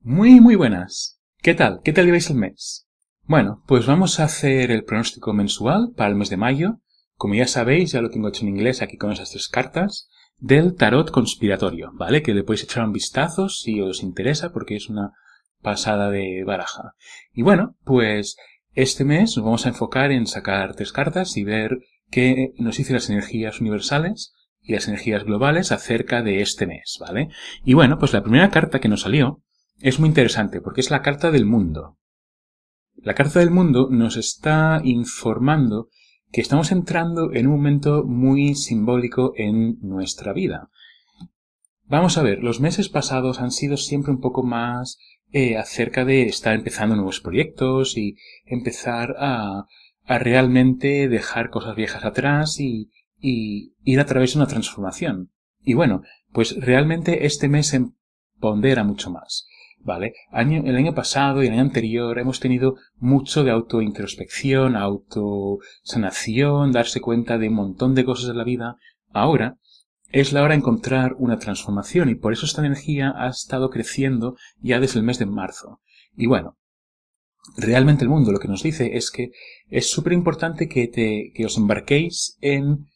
Muy, muy buenas. ¿Qué tal? ¿Qué tal lleváis el mes? Bueno, pues vamos a hacer el pronóstico mensual para el mes de mayo. Como ya sabéis, ya lo tengo hecho en inglés aquí con esas tres cartas del tarot conspiratorio, ¿vale? Que le podéis echar un vistazo si os interesa porque es una pasada de baraja. Y bueno, pues este mes nos vamos a enfocar en sacar tres cartas y ver qué nos dicen las energías universales y las energías globales acerca de este mes, ¿vale? Y bueno, pues la primera carta que nos salió es muy interesante porque es la carta del mundo. La carta del mundo nos está informando que estamos entrando en un momento muy simbólico en nuestra vida. Vamos a ver, los meses pasados han sido siempre un poco más eh, acerca de estar empezando nuevos proyectos y empezar a, realmente dejar cosas viejas atrás y, y, ir a través de una transformación. Y bueno, pues realmente este mes pondera mucho más. ¿vale? el año pasado y el año anterior hemos tenido mucho de autointrospección, autosanación, darse cuenta de un montón de cosas de la vida. Ahora es la hora de encontrar una transformación y por eso esta energía ha estado creciendo ya desde el mes de marzo. Y bueno, realmente el mundo lo que nos dice es que es súper importante que, te, que os embarquéis en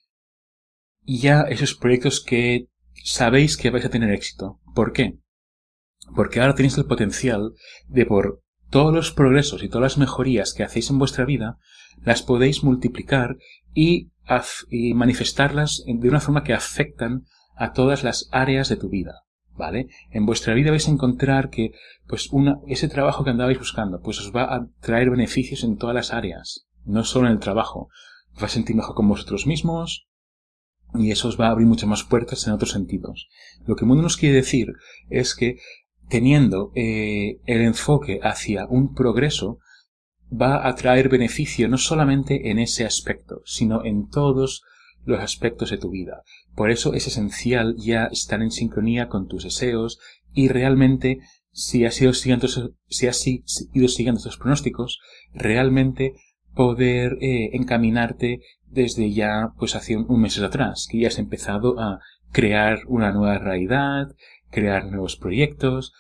ya esos proyectos que sabéis que vais a tener éxito. ¿Por qué? porque ahora tenéis el potencial de por todos los progresos y todas las mejorías que hacéis en vuestra vida, las podéis multiplicar y, y manifestarlas de una forma que afectan a todas las áreas de tu vida. ¿Vale? En vuestra vida vais a encontrar que, pues, una, ese trabajo que andabais buscando, pues os va a traer beneficios en todas las áreas, no solo en el trabajo. Os va a sentir mejor con vosotros mismos, y eso os va a abrir muchas más puertas en otros sentidos. Lo que el mundo nos quiere decir es que teniendo eh, el enfoque hacia un progreso, va a traer beneficio no solamente en ese aspecto, sino en todos los aspectos de tu vida. Por eso es esencial ya estar en sincronía con tus deseos y realmente si has ido siguiendo, si has ido siguiendo estos pronósticos, realmente poder eh, encaminarte desde ya pues hace un mes atrás, que ya has empezado a crear una nueva realidad, crear nuevos proyectos,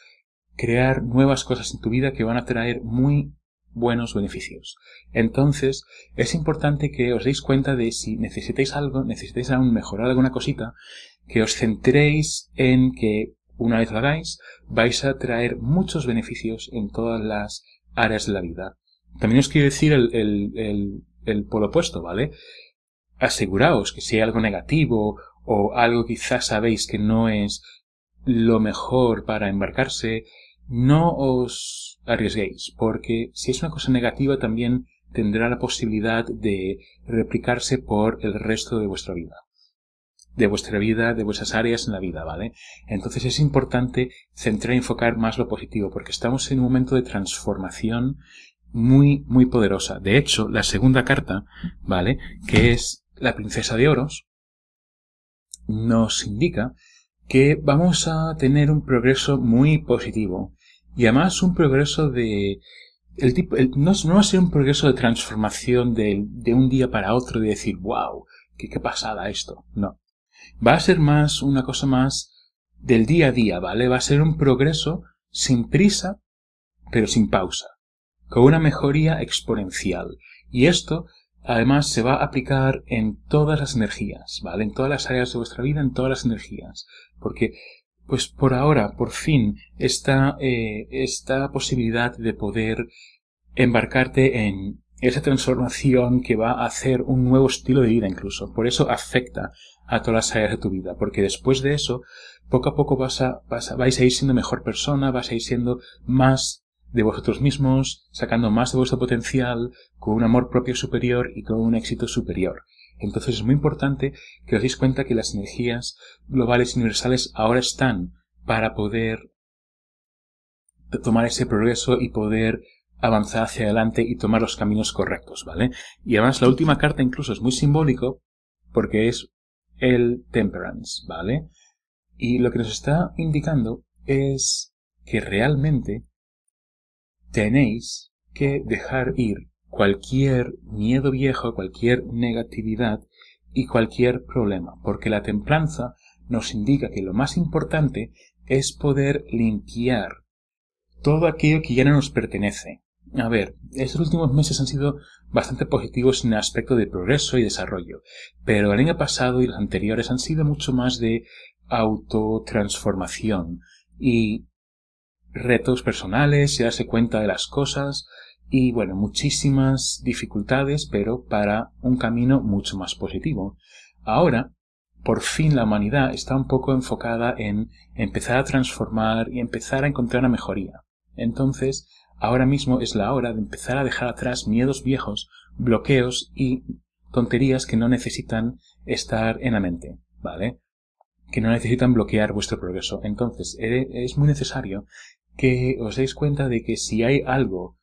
crear nuevas cosas en tu vida que van a traer muy buenos beneficios. Entonces, es importante que os deis cuenta de si necesitáis algo, necesitáis aún mejorar alguna cosita, que os centréis en que una vez lo hagáis, vais a traer muchos beneficios en todas las áreas de la vida. También os quiero decir el, el, el, el polo opuesto, ¿vale? Aseguraos que si hay algo negativo o algo quizás sabéis que no es lo mejor para embarcarse, no os arriesguéis, porque si es una cosa negativa también tendrá la posibilidad de replicarse por el resto de vuestra vida. De vuestra vida, de vuestras áreas en la vida, ¿vale? Entonces es importante centrar y enfocar más lo positivo, porque estamos en un momento de transformación muy, muy poderosa. De hecho, la segunda carta, ¿vale? Que es la princesa de oros, nos indica que vamos a tener un progreso muy positivo y además un progreso de el tipo no, va a ser un progreso de transformación de, de un día para otro de decir wow qué, qué pasada esto no va a ser más una cosa más del día a día vale va a ser un progreso sin prisa pero sin pausa con una mejoría exponencial y esto Además, se va a aplicar en todas las energías, ¿vale? En todas las áreas de vuestra vida, en todas las energías. Porque, pues por ahora, por fin, esta, eh, esta posibilidad de poder embarcarte en esa transformación que va a hacer un nuevo estilo de vida incluso. Por eso afecta a todas las áreas de tu vida, porque después de eso, poco a poco vas vas vais a ir siendo mejor persona, vas a ir siendo más de vosotros mismos, sacando más de vuestro potencial, con un amor propio superior y con un éxito superior. Entonces es muy importante que os deis cuenta que las energías globales y universales ahora están para poder tomar ese progreso y poder avanzar hacia adelante y tomar los caminos correctos, ¿vale? Y además la última carta incluso es muy simbólico porque es el Temperance, ¿vale? Y lo que nos está indicando es que realmente tenéis que dejar ir cualquier miedo viejo, cualquier negatividad y cualquier problema, porque la templanza nos indica que lo más importante es poder limpiar todo aquello que ya no nos pertenece. A ver, estos últimos meses han sido bastante positivos en aspecto de progreso y desarrollo, pero el año pasado y los anteriores han sido mucho más de autotransformación y retos personales y darse cuenta de las cosas y bueno, muchísimas dificultades, pero para un camino mucho más positivo. Ahora, por fin la humanidad está un poco enfocada en empezar a transformar y empezar a encontrar una mejoría. Entonces, ahora mismo es la hora de empezar a dejar atrás miedos viejos, bloqueos y tonterías que no necesitan estar en la mente, ¿vale? Que no necesitan bloquear vuestro progreso. Entonces, e-, es muy necesario que os dais cuenta de que si hay algo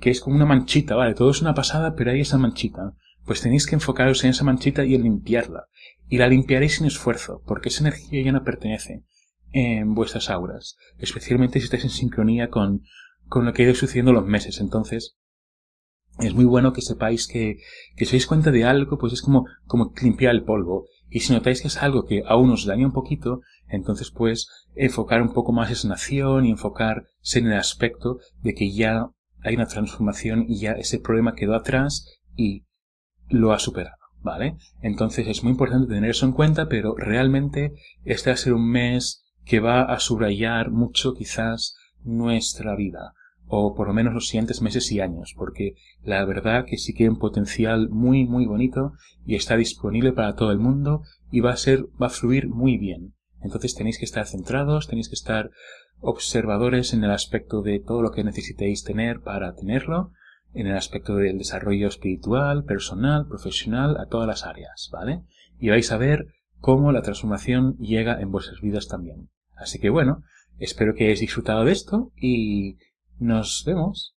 que es como una manchita, vale, todo es una pasada, pero hay esa manchita, pues tenéis que enfocaros en esa manchita y en limpiarla. Y la limpiaréis sin esfuerzo, porque esa energía ya no pertenece en vuestras auras, especialmente si estáis en sincronía con, con lo que ha ido sucediendo los meses. Entonces, es muy bueno que sepáis que, que si os cuenta de algo, pues es como, como limpiar el polvo. Y si notáis que es algo que aún os daña un poquito, entonces, pues, enfocar un poco más esa nación y enfocarse en el aspecto de que ya hay una transformación y ya ese problema quedó atrás y lo ha superado, ¿vale? Entonces es muy importante tener eso en cuenta, pero realmente este va a ser un mes que va a subrayar mucho quizás nuestra vida, o por lo menos los siguientes meses y años, porque la verdad que sí que hay un potencial muy, muy bonito y está disponible para todo el mundo y va a ser, va a fluir muy bien. Entonces tenéis que estar centrados, tenéis que estar observadores en el aspecto de todo lo que necesitéis tener para tenerlo, en el aspecto del desarrollo espiritual, personal, profesional, a todas las áreas, ¿vale? Y vais a ver cómo la transformación llega en vuestras vidas también. Así que bueno, espero que hayáis disfrutado de esto y nos vemos.